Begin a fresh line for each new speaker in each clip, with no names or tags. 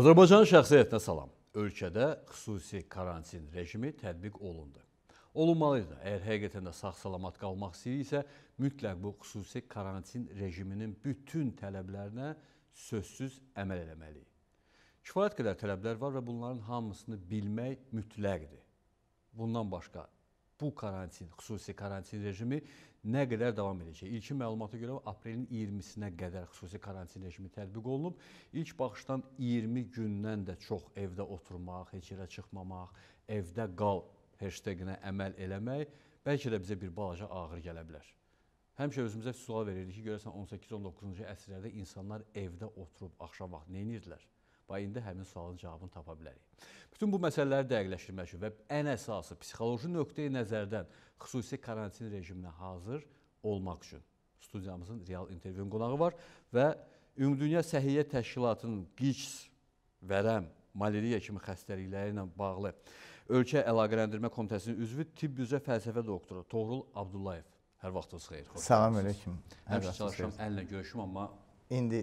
Azərbaycan şəxsiyyətinə salam. Ölkədə xüsusi karantin rejimi tətbiq olundu. Olunmalı idi. Əgər həqiqətən də sağ-salamat qalmaq istəyirsə, mütləq bu xüsusi karantin rejiminin bütün tələblərinə sözsüz əməl eləməliyik. Kifayət qədər tələblər var və bunların hamısını bilmək mütləqdir. Bundan başqa bu karantin, xüsusi karantin rejimi nə qədər davam edəcək? İlkin məlumata görə aprelin 20-sinə qədər xüsusi karantin rejimi tətbiq olunub. İlk baxışdan 20 gündən də çox evdə oturmaq, heç yerə çıxmamaq, evdə qal hashtaginə əməl eləmək bəlkə də bizə bir balaca ağır gələ bilər. Həmişə özümüzə sual verirdik ki, görəsən 18-19-cu əsrlərdə insanlar evdə oturub axşam vaxtı nə edirdilər? Bax indi həmin sualın cavabını tapa bilərik. Bütün bu məsələləri dəqiqləşdirmək üçün və ən əsası psixoloji nöqteyi nəzərdən xüsusi karantin rejiminə hazır olmaq üçün studiyamızın real intervyun qonağı var və Ümumdünya Səhiyyə Təşkilatının QİÇS, vərəm, maleriya kimi xəstəlikləri ilə bağlı Ölkə Əlaqələndirmə Komitəsinin üzvü tibb üzrə fəlsəfə doktoru Toğrul Abdullayev. Hər vaxtınız xeyir. Salam əleyküm. Həmişə çalışıram əllə görüşüm, amma
indi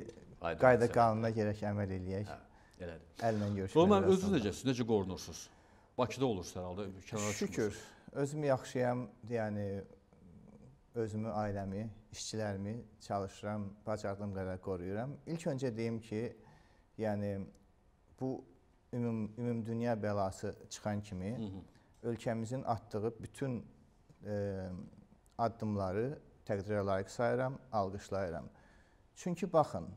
qayda qanuna gərək əməl eləyək. Hə elədi.
Əllə görüşmək. Olmam özünüz necəsiz, necə qorunursunuz? Bakıda olursunuz hər halda, kənara Şükür,
özüm yaxşıyam, yəni özümü, ailəmi, işçilərimi çalışıram, bacardığım qədər qoruyuram. İlk öncə deyim ki, yəni bu ümum ümumdünya bəlası çıxan kimi Hı -hı. ölkəmizin atdığı bütün e, addımları təqdirə layiq sayıram, alqışlayıram. Çünki baxın,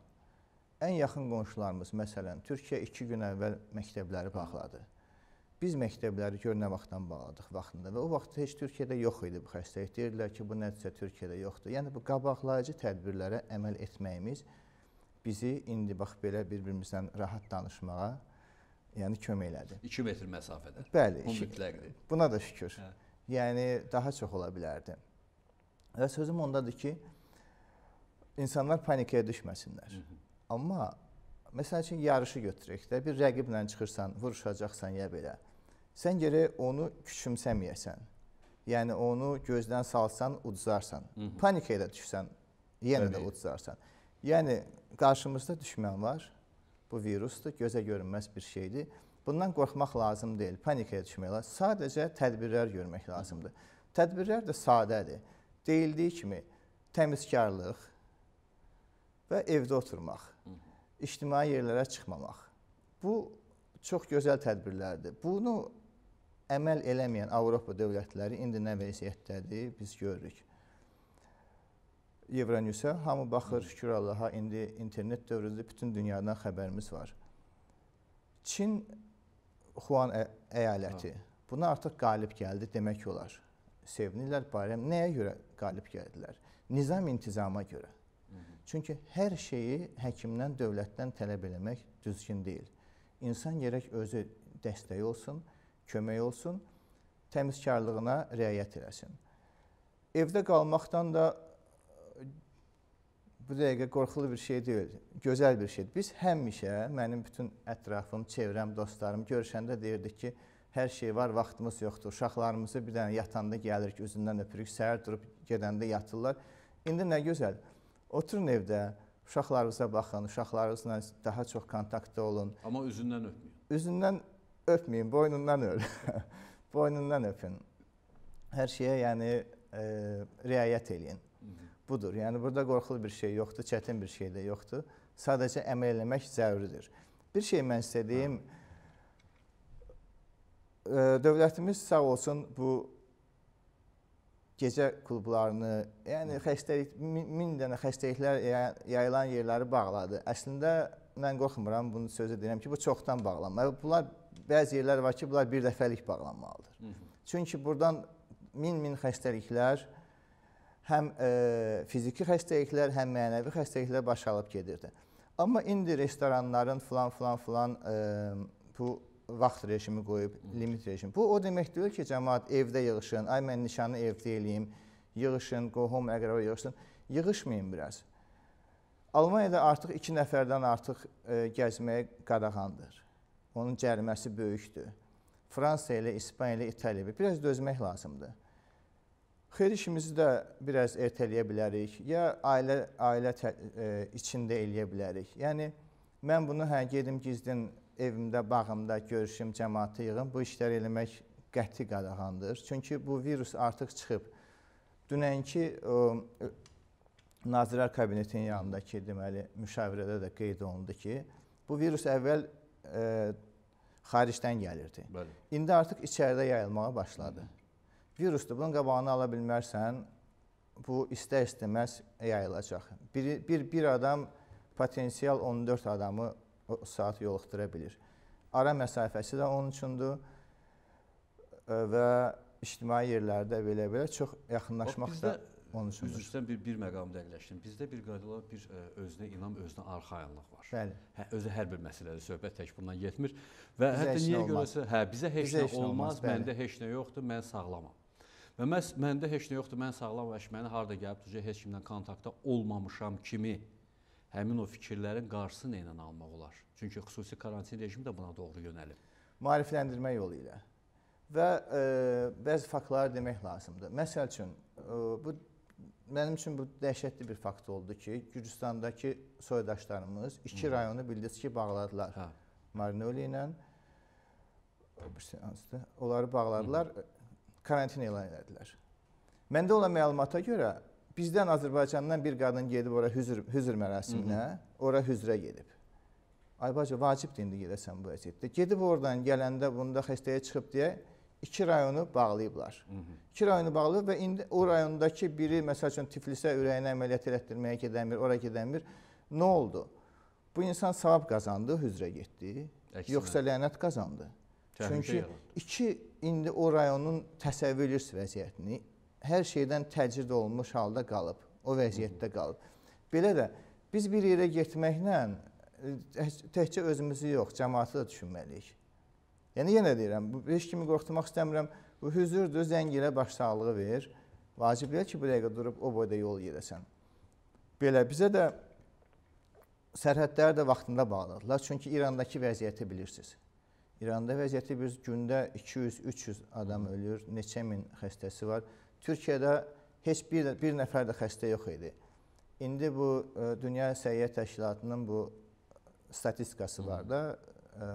ən yaxın qonşularımız, məsələn, Türkiyə iki gün əvvəl məktəbləri bağladı. Biz məktəbləri gör nə vaxtdan bağladıq vaxtında və o vaxt heç Türkiyədə yox idi bu xəstəlik. Deyirlər ki, bu nəticə Türkiyədə yoxdur. Yəni bu qabaqlayıcı tədbirlərə əməl etməyimiz bizi indi bax belə bir-birimizdən rahat danışmağa, yəni kömək elədi.
2 metr məsafədə. Bəli. Bu mütləqdir.
Buna da şükür. Hə. Yəni daha çox ola bilərdi. Və sözüm ondadır ki, insanlar panikaya düşməsinlər. Hı -hı. Amma məsəl üçün yarışı götürək də, bir rəqiblə çıxırsan, vuruşacaqsan ya belə. Sən gərək onu küçümsəməyəsən. Yəni onu gözdən salsan, udzarsan. Hı -hı. Panikaya da düşsən, yenə Təbii. də udzarsan. Yəni qarşımızda düşmən var. Bu virusdur, gözə görünməz bir şeydir. Bundan qorxmaq lazım deyil, panikaya düşmək lazım. Sadəcə tədbirlər görmək lazımdır. Tədbirlər də sadədir. Deyildiyi kimi təmizkarlıq, və evdə oturmaq, ictimai yerlərə çıxmamaq. Bu çox gözəl tədbirlərdir. Bunu əməl eləməyən Avropa dövlətləri indi nə vəziyyətdədir, biz görürük. Euronews-ə hamı baxır, şükür Allaha, indi internet dövründə bütün dünyadan xəbərimiz var. Çin Xuan ə, əyaləti hə. buna artıq qalib gəldi demək olar. Sevinirlər, bayram nəyə görə qalib gəldilər? Nizam intizama görə. Çünki hər şeyi həkimdən, dövlətdən tələb eləmək düzgün deyil. İnsan gərək özü dəstək olsun, kömək olsun, təmizkarlığına riayət eləsin. Evdə qalmaqdan da e, bu dəqiqə qorxulu bir şey deyil, gözəl bir şeydir. Biz həmişə mənim bütün ətrafım, çevrəm, dostlarım görüşəndə deyirdik ki, hər şey var, vaxtımız yoxdur. Uşaqlarımızı bir dənə yatanda gəlirik, üzündən öpürük, səhər durub gedəndə yatırlar. İndi nə gözəl. Oturun evdə, uşaqlarınıza baxın, uşaqlarınızla daha çox kontaktda olun.
Amma üzündən öpməyin.
Üzündən öpməyin, boynundan öl. boynundan öpün. Hər şeyə yəni e, riayət eləyin. Budur. Yəni burada qorxulu bir şey yoxdur, çətin bir şey də yoxdur. Sadəcə əməl eləmək zəruridir. Bir şey mən istədiyim hə. e, dövlətimiz sağ olsun bu gecə klublarını, yəni xəstəlik min, min dənə xəstəliklər yayılan yerləri bağladı. Əslində mən qorxmuram, bunu sözə deyirəm ki, bu çoxdan bağlanmalı. Bunlar bəzi yerlər var ki, bunlar bir dəfəlik bağlanmalıdır. Hı -hı. Çünki burdan min-min xəstəliklər həm e, fiziki xəstəliklər, həm mənəvi xəstəliklər başalıb gedirdi. Amma indi restoranların filan filan filan e, bu vaxt rejimi qoyub, limit rejimi. Bu o demək deyil ki, cəmaət evdə yığışın, ay mən nişanı evdə eləyim, yığışın, qohum, əqrəba yığışın. Yığışmayın biraz. Almaniyada artıq 2 nəfərdən artıq e, gəzməyə qadağandır. Onun cəriməsi böyükdür. Fransa ilə, İspaniya ilə, İtaliya ilə biraz dözmək lazımdır. Xeyir işimizi də biraz ertələyə bilərik, ya ailə ailə tə, e, içində eləyə bilərik. Yəni mən bunu hə gedim gizdin evimdə, bağımda görüşüm, cəmaatı yığım bu işləri eləmək qəti qadağandır. Çünki bu virus artıq çıxıb. Dünənki ə, Nazirlər Kabinetinin yanındakı deməli müşavirədə də qeyd olundu ki, bu virus əvvəl ə, e, xaricdən gəlirdi. Bəli. İndi artıq içəridə yayılmağa başladı. Virusdur, bunun qabağını ala bilmərsən, bu istər-istəməz yayılacaq. Bir, bir, bir adam potensial 14 adamı saat yoluxdura bilir. Ara məsafəsi də onun üçündür e, və ictimai yerlərdə belə-belə çox yaxınlaşmaq da onun üçün.
Üzrüstən bir, bir məqam dəqiqləşdim. Bizdə bir qaydalar, bir ə, e, özünə inam, özünə arxayanlıq var. Bəli. Hə, özü hər bir məsələdə söhbət tək bundan getmir. Və bizə hətta niyə olmaz. görəsə, hə, bizə heç bizə nə olmaz, olmaz bəli. məndə heç nə yoxdur, mən sağlamam. Və məs məndə heç nə yoxdur, mən sağlamam və məni harda gəlib tutacaq, heç kimlə kontaktda olmamışam kimi həmin o fikirlərin qarşısını ilə almaq olar. Çünki xüsusi karantin rejimi də buna doğru yönəlib.
Maarifləndirmə yolu ilə və e, bəzi faktları demək lazımdır. Məsəl üçün e, bu mənim üçün bu dəhşətli bir fakt oldu ki, Gürcüstandakı soydaşlarımız iki Hı. rayonu bildiniz ki, bağladılar. Hə. Marinoli ilə onları bağladılar, Hı. karantin elan etdilər. Məndə olan məlumata görə bizdən Azərbaycandan bir qadın gedib ora hüzr hüzr mərasiminə, ora hüzrə gedib. Ay bacı, vacibdir indi gedəsən bu vəziyyətdə. Gedib oradan gələndə bunda xəstəyə çıxıb deyə iki rayonu bağlayıblar. Hı -hı. İki rayonu bağlayıb və indi o rayondakı biri məsəl üçün Tiflisə ürəyinə əməliyyat elətdirməyə gedəmir, ora gedəmir. Nə oldu? Bu insan savab qazandı, hüzrə getdi, Əksinə. yoxsa lənət qazandı. Çünki iki indi o rayonun təsəvvür edirsiniz vəziyyətini hər şeydən təcrid olunmuş halda qalıb, o vəziyyətdə qalıb. Belə də biz bir yerə getməklə e, təkcə özümüzü yox, cəmaatı da düşünməliyik. Yəni yenə deyirəm, bu heç kimi qorxutmaq istəmirəm. Bu hüzürdür, zəng elə başsağlığı ver. Vacib deyil ki, bu dəqiqə durub o boyda yol gedəsən. Belə bizə də sərhədləri də vaxtında bağladılar. Çünki İrandakı vəziyyəti bilirsiniz. İranda vəziyyəti biz gündə 200-300 adam ölür, neçə min xəstəsi var. Türkiyədə heç bir, bir nəfər də xəstə yox idi. İndi bu ə, e, Dünya Səhiyyə Təşkilatının bu e, statistikası Hı. var da, ə, e,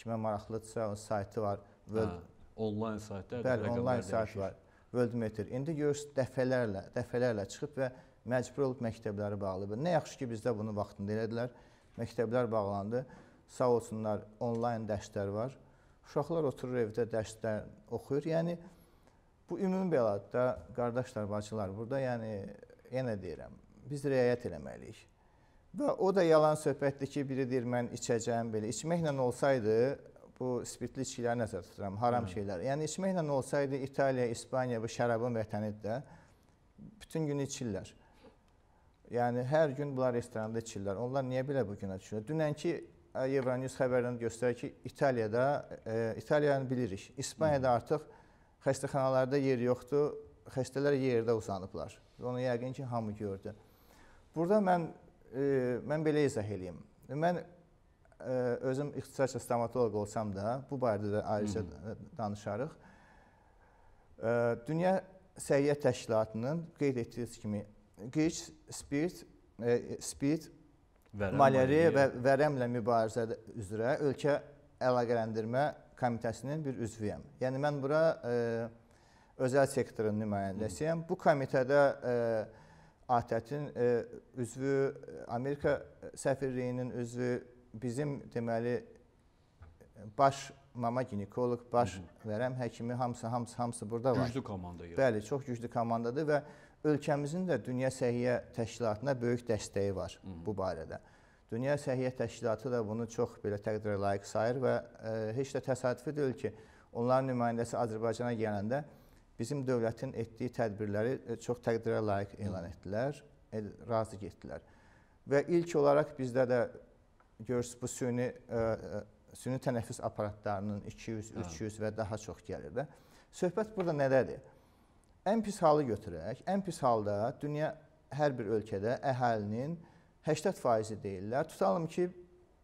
kimə maraqlıdırsa o saytı var. Hə, World, hə,
onlayn saytda bəli, onlayn sayt
var. World Meter. İndi görürsüz dəfələrlə, dəfələrlə çıxıb və məcbur olub məktəbləri bağlayıb. Nə yaxşı ki bizdə bunu vaxtında elədilər. Məktəblər bağlandı. Sağ olsunlar, onlayn dərslər var. Uşaqlar oturur evdə dərslər oxuyur. Yəni Bu ümumi bəladda qardaşlar, bacılar, burada yəni yenə deyirəm, biz riayət eləməliyik. Və o da yalan söhbətdir ki, biri deyir mən içəcəm belə. İçməklə olsaydı bu spirtli içkilər nəzərdə tuturam, haram Hı. Hə. şeylər. Yəni içməklə olsaydı İtaliya, İspaniya bu şərabın vətənidir də. Bütün gün içirlər. Yəni hər gün bunlar restoranda içirlər. Onlar niyə belə bu günə düşürlər? Dünənki Euronews xəbərlərində göstərir ki, İtaliyada, e, İtaliyanı bilirik. İspaniyada Hı. artıq xəstəxanalarda yer yoxdur, xəstələr yerdə uzanıblar. Onu yəqin ki, hamı gördü. Burada mən e, mən belə izah eləyim. Mən e, özüm ixtisasca stomatoloq olsam da, bu barədə də ayrıca danışarıq. E, Dünya Səhiyyə Təşkilatının qeyd etdiyiniz kimi qeyç, spirt, e, spirt, malyariya və vərəmlə mübarizə üzrə ölkə əlaqələndirmə komitəsinin bir üzvüyəm. Yəni mən bura e, özəl sektorun nümayəndəsiyəm. Bu komitədə e, ATƏT-in e, üzvü, Amerika səfirliyinin üzvü, bizim deməli baş mama ginekoloq, baş Hı -hı. vərəm həkimi hamısı hamısı hamısı burada var. Güclü komanda yəni. Bəli, çox güclü komandadır və ölkəmizin də dünya səhiyyə təşkilatına böyük dəstəyi var Hı -hı. bu barədə. Dünya Səhiyyə Təşkilatı da bunu çox belə təqdirə layiq sayır və ə, e, heç də təsadüfi deyil ki, onların nümayəndəsi Azərbaycana gələndə bizim dövlətin etdiyi tədbirləri e, çox təqdirə layiq elan etdilər, el, razı getdilər. Və ilk olaraq bizdə də görürsüz bu süni ə, e, süni tənəffüs aparatlarının 200, 300 hə. və daha çox gəlir də. Söhbət burada nədədir? Ən pis halı götürək. Ən pis halda dünya hər bir ölkədə əhalinin 80 faizi deyirlər. Tutalım ki,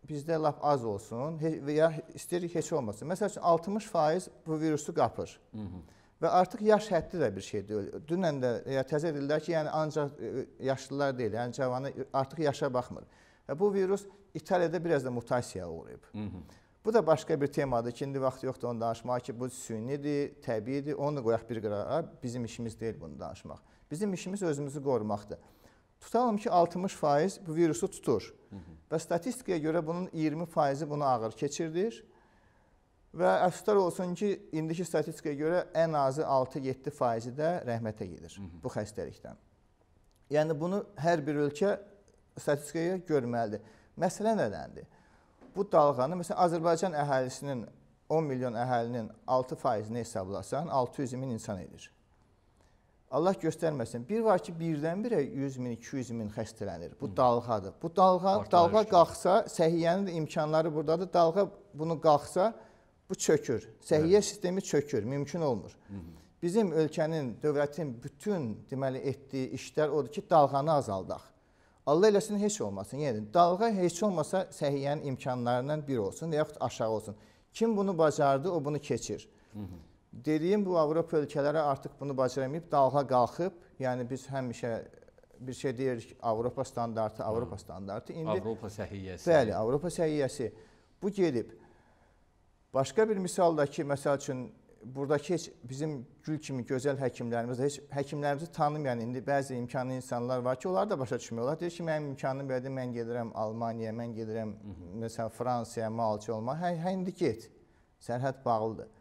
bizdə lap az olsun və ya istəyirik heç olmasın. Məsəl üçün 60 faiz bu virusu qapır. Hı -hı. Və artıq yaş həddi də bir şeydir. Dünən də ya təzə dedilər ki, yəni ancaq e, e, yaşlılar deyil, yəni cavanı artıq yaşa baxmır. Və bu virus İtaliyada biraz da mutasiyaya uğrayıb. Hı -hı. Bu da başqa bir temadır ki, indi vaxt yoxdur onu danışmağa ki, bu sünidir, təbiidir, onu da qoyaq bir qırağa. Bizim işimiz deyil bunu danışmaq. Bizim işimiz özümüzü qorumaqdır. Tutalım ki 60% bu virusu tutur. Hı -hı. Və statistikaya görə bunun 20%-i bunu ağır keçirir. Və əfsuslar olsun ki, indiki statistikaya görə ən azı 6-7%-i də rəhmətə gedir Hı -hı. bu xəstəlikdən. Yəni bunu hər bir ölkə statistikaya görməlidir. Məsələ nədəndir? Bu dalğanı məsələn Azərbaycan əhalisinin 10 milyon əhalinin 6%-ni hesablasan, 600 min insan edir. Allah göstərməsin. Bir var ki, birdən-birə 100 min, 200 min xəstələnir. Bu dalğadır. Bu dalğa, Artar dalğa üçün. qalxsa, səhiyyənin də imkanları burdadır. Dalğa bunu qalxsa, bu çökür. Səhiyyə evet. sistemi çökür, mümkün olmur. Hı -hı. Bizim ölkənin, dövlətin bütün deməli etdiyi işlər odur ki, dalğanı azaldaq. Allah eləsin heç olmasın. Yəni dalğa heç olmasa səhiyyənin imkanlarından biri olsun və yaxud aşağı olsun. Kim bunu bacardı, o bunu keçir. Hı -hı. Dediyim bu Avropa ölkələri artıq bunu bacaramayıb, dalğa qalxıb. Yəni biz həmişə bir şey deyirik, Avropa standartı, Avropa standartı. İndi Avropa səhiyyəsi. Bəli, Avropa səhiyyəsi. Bu gedib. Başqa bir misalda ki, məsəl üçün buradakı heç bizim gül kimi gözəl həkimlərimiz, heç həkimlərimizi tanımayan indi bəzi imkanlı insanlar var ki, onlar da başa düşmüyorlar. Deyir ki, mənim imkanım belədir, mən gedirəm Almaniyaya, mən gedirəm məsələn Fransaya müalicə olmağa. Hə, hə indi get. Sərhəd bağlıdır.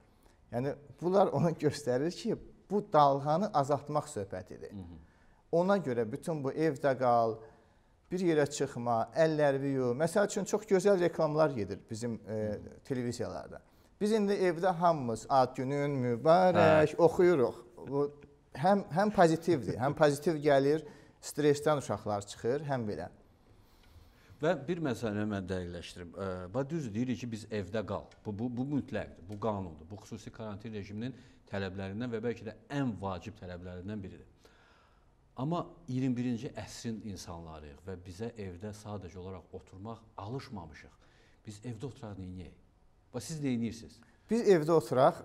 Yəni bunlar ona göstərir ki, bu dalğanı azaltmaq söhbətidir. Hı -hı. Ona görə bütün bu evdə qal, bir yerə çıxma, əllərini yu. Məsəl üçün çox gözəl reklamlar gedir bizim e, televiziyalarda. Biz indi evdə hamımız ad günün mübarək hə. oxuyuruq. Bu həm həm pozitivdir, həm pozitiv gəlir, stressdən uşaqlar çıxır, həm belə.
Və bir məsələni mən dəqiqləşdirim. Və düz deyirik ki, biz evdə qal. Bu bu, bu mütləqdir, bu qanundur. Bu xüsusi karantin rejiminin tələblərindən və bəlkə də ən vacib tələblərindən biridir. Amma 21-ci əsrin insanlarıyıq və bizə evdə sadəcə olaraq oturmaq alışmamışıq. Biz evdə oturaq neyiniyik? Və siz neyirsiniz?
Biz evdə oturaq,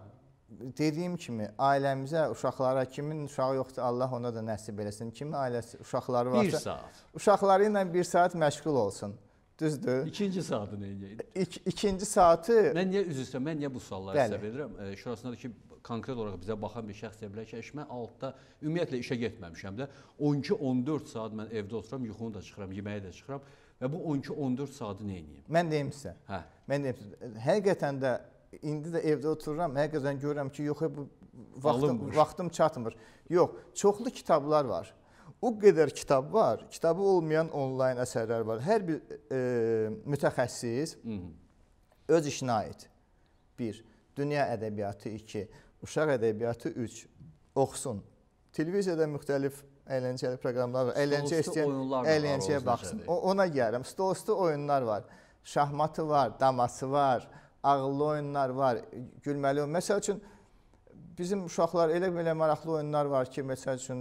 dediyim kimi ailəmizə, uşaqlara kimin uşağı yoxsa Allah ona da nəsib eləsin. Kimin ailəsi uşaqları varsa, bir saat. uşaqları ilə 1 saat məşğul olsun. Düzdür? İkinci saatı nə edəydi? İk ikinci saatı Mən
niyə üzr istəyirəm? Mən niyə bu sualları sizə verirəm? E, şurasında ki konkret olaraq bizə baxan bir şəxs deyə bilər ki, mən altda ümumiyyətlə işə getməmişəm də 12-14 saat mən evdə oturam, yuxumu da çıxıram, yeməyi də çıxıram və bu 12-14 saatı nə edəyim? Mən deyim sizə. Hə.
Mən deyim sizə. Həqiqətən də indi də evdə otururam, həqiqətən görürəm ki, yox e, bu vaxtım Alınmış. vaxtım çatmır. Yox, çoxlu kitablar var. O qədər kitab var. Kitabı olmayan onlayn əsərlər var. Hər bir e, mütəxəssis Hı -hı. öz işinə aid. 1. Dünya ədəbiyyatı 2. Uşaq ədəbiyyatı 3. Oxusun. Televiziyada müxtəlif əyləncəli proqramlar var. Əyləncə istəyən əyləncəyə baxsın. O, ona gəlirəm. Stolüstü oyunlar var. Şahmatı var, daması var ağıllı oyunlar var, gülməli oyun. Məsəl üçün, bizim uşaqlar elə belə maraqlı oyunlar var ki, məsəl üçün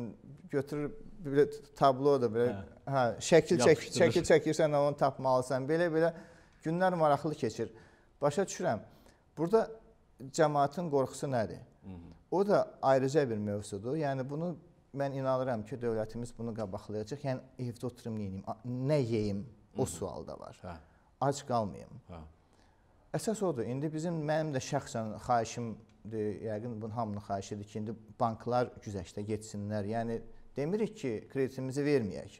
götürür belə tablodur, belə hə, hə şəkil çək, şəkil çəkirsən, onu tapmalısan. Belə-belə günlər maraqlı keçir. Başa düşürəm. Burada cəmaatın qorxusu nədir? O da ayrıca bir mövzudur. Yəni bunu mən inanıram ki, dövlətimiz bunu qabaqlayacaq. Yəni evdə oturum yeyim, nə yeyim o sual da var. Hə. Ac qalmayım. Hə. Əsas odur. İndi bizim mənim də şəxsən xahişimdir, yəqin bunun hamının xahişidir ki, indi banklar güzəştə getsinlər. Yəni demirik ki, kreditimizi verməyək.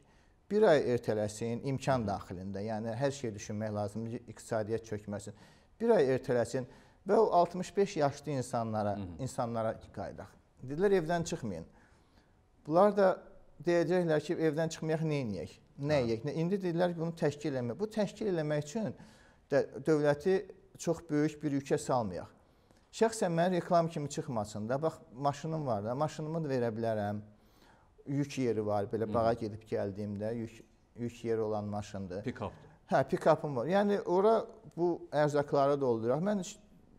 Bir ay ertələsin, imkan daxilində. Yəni hər şey düşünmək lazımdır ki, iqtisadiyyat çökməsin. Bir ay ertələsin və o 65 yaşlı insanlara, Hı -hı. insanlara qayıdaq. Dedilər evdən çıxmayın. Bunlar da deyəcəklər ki, evdən çıxmayaq, nə edək? Nə hə. edək? İndi dedilər ki, bunu təşkil eləmək. Bu təşkil eləmək üçün dövləti çox böyük bir yükə salmayaq. Şəxsən mən reklam kimi çıxmasın da, bax maşınım var da, maşınımı da verə bilərəm. Yük yeri var, belə bağa gedib gəldiyimdə yük yük yeri olan maşındır. Pikapdır. Hə, pikapım var. Yəni ora bu ərzaqları dolduraq. Mən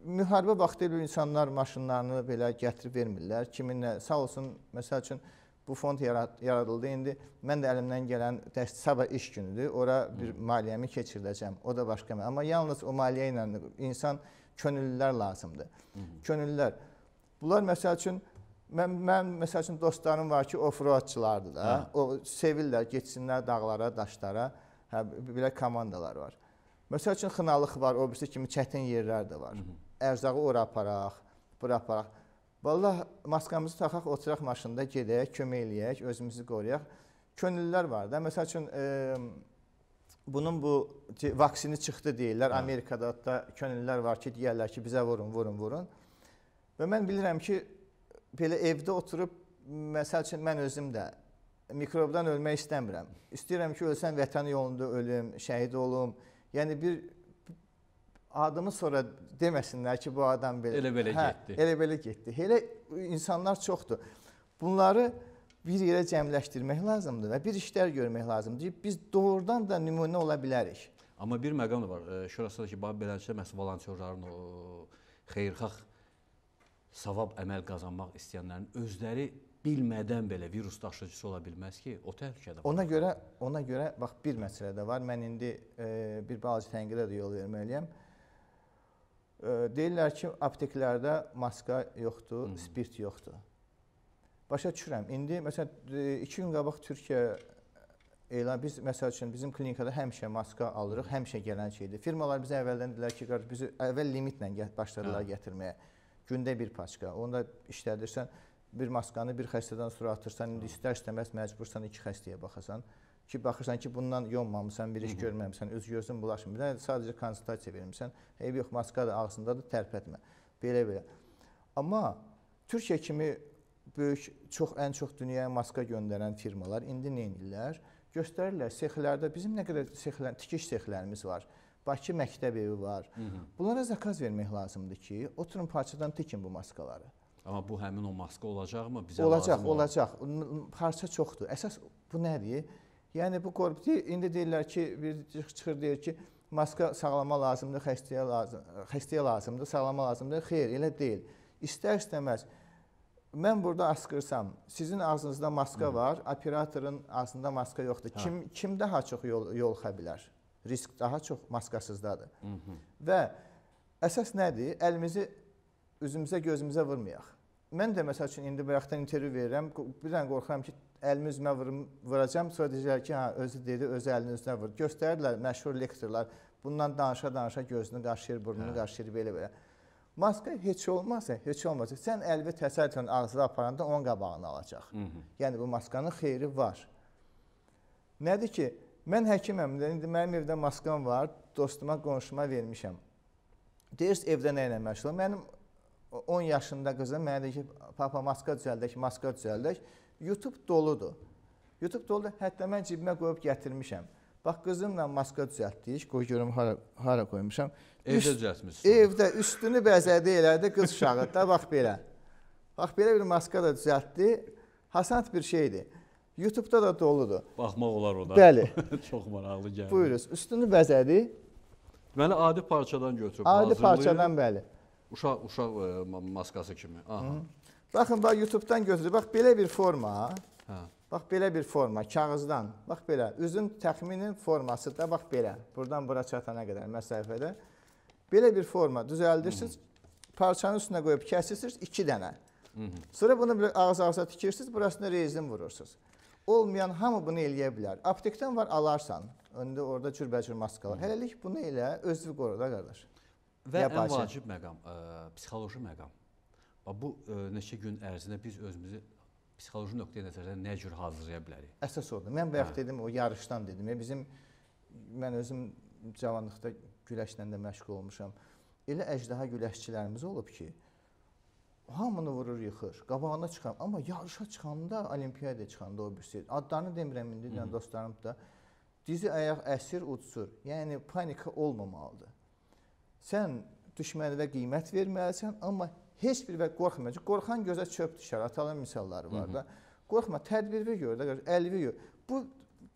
müharibə vaxtı elə insanlar maşınlarını belə gətirib vermirlər. Kiminlə sağ olsun, məsəl üçün bu fond yaradıldı. İndi mən də əlimdən gələn sabah iş günüdür. Ora bir maliyyəmi keçiriləcəm. O da başqa mən. Amma yalnız o maliyyə ilə insan könüllülər lazımdır. Könüllülər. Bunlar məsəl üçün Mən, mən məsəl üçün dostlarım var ki, offroadçılardır da. Hə. O sevirlər, getsinlər dağlara, daşlara. Hə, belə komandalar var. Məsəl üçün xınalıq var, o birisi kimi çətin yerlər də var. Hı -hı. Ərzağı ora aparaq, bura aparaq. Vallah maskamızı taxaq, oturaq maşında gedək, kömək eləyək, özümüzü qoruyaq. Könüllülər var da. Məsəl üçün e, bunun bu vaksini çıxdı deyirlər. Hə. Amerikada da könüllülər var ki, deyirlər ki, bizə vurun, vurun, vurun. Və mən bilirəm ki, belə evdə oturub məsəl üçün mən özüm də mikrobdan ölmək istəmirəm. İstəyirəm ki, ölsəm vətən yolunda ölüm, şəhid olum. Yəni bir adını sonra deməsinlər ki, bu adam belə. Elə belə hə, getdi. Elə belə getdi. Elə insanlar çoxdur. Bunları bir yerə cəmləşdirmək lazımdır və bir işlər görmək lazımdır. Biz doğrudan da nümunə ola bilərik.
Amma bir məqam da var. Şurasındakı bax beləncə məhz volontyorların o xeyirxah savab əməl qazanmaq istəyənlərin özləri bilmədən belə virus daşıyıcısı ola bilməz ki, o təhlükədə.
Ona görə ona görə bax bir məsələ də var. Mən indi e, bir balaca tənqidə də yol verməliyəm. E, Deyirlər ki, apteklərdə maska yoxdur, Hı -hı. spirt yoxdur. Başa düşürəm. İndi məsələn 2 e, gün qabaq Türkiyə elan biz məsəl üçün bizim klinikada həmişə maska alırıq, həmişə gələn şeydir. Firmalar bizə əvvəldən dedilər ki, qardaş bizi əvvəl limitlə başladılar Hı. Hə. gətirməyə. Gündə bir paçka. Onu da işlədirsən, bir maskanı bir xəstədən sonra atırsan, indi hə. istər-istəməz məcbursan iki xəstəyə baxasan. Hı ki, baxırsan ki, bundan yonmamısən, bir iş görməmisən, üz görsün, bulaşmır. Sadəcə konsultasiya vermirsən. Eyb yox, maskadır, ağzındadır, tərpətmə. Belə-belə. Amma Türkiyə kimi böyük, çox ən çox dünyaya maska göndərən firmalar indi nə edirlər? Göstərirlər sexlərdə bizim nə qədər sexlər, tikiş sexlərimiz var. Bakı məktəb evi var. Hı -hı. Bunlara zakaz vermək lazımdır ki, oturun parçadan tikin bu maskaları.
Amma bu həmin o maska olacaqmı? Bizə olacaq, lazım olacaq.
Parça çoxdur. Əsas bu nədir? Yəni bu korpusi indi deyirlər ki, bir çıxır deyir ki, maska sağlama lazımdır, xəstəyə lazım, xəstəyə lazımdır, sağlama lazımdır. Xeyr, elə deyil. İstər-istəməz mən burada askırsam, sizin ağzınızda maska Hı. var, operatorun ağzında maska yoxdur. Hə. Kim kim daha çox yol yolxa bilər? Risk daha çox maskasızdadır. Hı -hı. Və əsas nədir? Əlimizi üzümüzə, gözümüzə vurmayaq. Mən də məsəl üçün indi bayaqdan intervyu verirəm, birdən qorxuram ki, əlimi üzümə vurum, vuracam, sonra deyirlər ki, hə, özü dedi, öz əlini özünə vur. Göstərirlər məşhur lektorlar. Bundan danışa-danışa gözünü qaşıyır, burnunu hə. qaşıyır, belə-belə. Maska heç olmazsa, heç olmazsa, sən əlvi təsadüfən ağzına aparanda onun qabağını alacaq. Hı -hı. Yəni, bu maskanın xeyri var. Nədir ki, mən həkiməm, indi mənim evdə maskam var, dostuma, qonşuma vermişəm. Deyirs, evdə nə ilə məşğulam? Mənim 10 yaşında qızım mənə deyir ki, papa, maska düzəldək, maska düzəldək. YouTube doludur. YouTube doludur, hətta mən cibimə qoyub gətirmişəm. Bax qızımla maska düzəltdik. Qoy görüm hara hara qoymuşam. Evdə düzəltmisiniz. Evdə üstünü bəzədi elədi qız uşağı da bax belə. Bax belə bir maska da düzəltdi. Hasant bir şeydir. YouTube-da da doludur.
Baxmaq olar ona. Bəli. Çox maraqlı gəlir. Buyuruz.
Üstünü bəzədi.
Deməli adi parçadan götürüb Adi parçadan bəli. Uşaq uşaq ə, e, maskası kimi. Aha. Hı -hı.
Baxın, bax, YouTube-dan gözləyir. Bax, belə bir forma, hə. bax, belə bir forma, kağızdan, bax, belə. Üzün təxminin forması da, bax, belə. Buradan bura çatana qədər məsafədə. Belə bir forma düzəldirsiniz, parçanın üstünə qoyub kəsirsiniz, iki dənə. Hı -hı. Sonra bunu ağız-ağıza tikirsiniz, burasına rezin vurursunuz. Olmayan hamı bunu eləyə bilər. Aptikdən var, alarsan. Öndə orada cürbəcür maskalar. Hələlik bunu elə, özünü qoru da, qardaş. Və Yapaçı. ən vacib
məqam, ə, e, psixoloji məqam. Bu e, neçə gün ərzində biz özümüzü psixoloji nöqteyə nəzərdən nə cür hazırlaya bilərik?
Əsas odur. Mən bayaq hə. dedim, o yarışdan dedim. E, bizim mən özüm cavanlıqda güləşlə də məşğul olmuşam. Elə əjdaha güləşçilərimiz olub ki, hamını vurur, yıxır. Qabağına çıxan, amma yarışa çıxanda, olimpiada çıxanda o birisi. Adlarını demirəm indi də dostlarım da. Dizi ayaq əsir, uçsur. Yəni panika olmamalıdır. Sən düşmənə qiymət verməlisən, amma heç bir vəqt qorxmayacaq. Qorxan gözə çöp düşər. Atalı misalları var da. Qorxma, tədbirli gör də, əlvi gör. Bu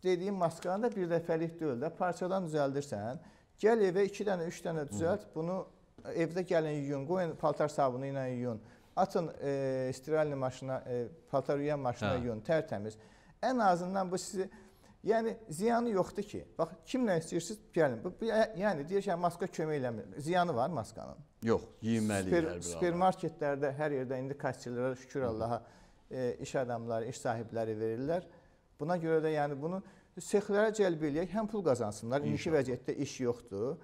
dediyim maskanı da bir dəfəlik deyil də, parçadan düzəldirsən. Gəl evə 2 dənə, 3 dənə düzəlt. Bunu e, evdə gəlin yuyun, qoyun paltar sabunu ilə yuyun. Atın e, istirilin maşına, e, paltar yuyan maşına hə. yuyun, tərtəmiz. Ən azından bu sizi Yəni ziyanı yoxdur ki. Bax kimlə istəyirsiniz gəlin. Bu, bu yəni deyir ki, maska kömək eləmir. Ziyanı var maskanın?
Yox, yeyinməliyik Super, hər bir.
Supermarketlərdə hər yerdə indi kasserlərə şükür Allah'a e, iş adamları, iş sahibləri verirlər. Buna görə də yəni bunu sexlərə cəlb eləyək, həm pul qazansınlar. İndiki vəziyyətdə iş yoxdur.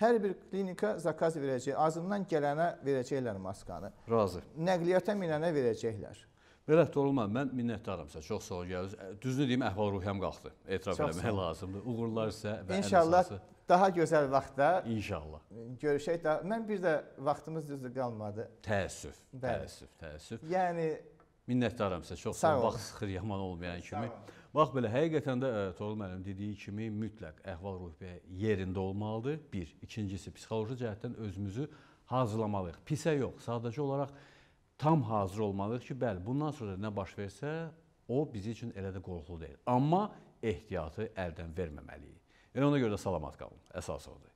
Hər bir klinika zakaz verəcək, azından gələnə verəcəklər maskanı. Razı. Nəqliyyata minənə verəcəklər.
Belə də olma, mən minnətdaram sizə. Çox sağ ol gəlirsiniz. Düzünü deyim, əhval-ruhiyyəm qalxdı. Etiraf eləmək lazımdır. Uğurlar sizə və İnşallah əsası...
daha gözəl vaxtda. İnşallah. E, görüşək də. Mən bir də vaxtımız düzdür qalmadı.
Təəssüf. Bəli. Təəssüf, təəssüf. Yəni minnətdaram sizə. Çox sağ ol. Vaxt sıxır yaman olmayan kimi. Bax belə həqiqətən də Toğrul müəllim dediyi kimi mütləq əhval-ruhiyyə yerində olmalıdır. Bir, ikincisi psixoloji cəhətdən özümüzü hazırlamalıyıq. Pisə yox, sadəcə olaraq tam hazır olmalıyıq ki, bəli, bundan sonra nə baş versə, o bizi üçün elə də qorxulu deyil. Amma ehtiyatı əldən verməməliyik. Yəni ona görə də salamat qalın. Əsas odur.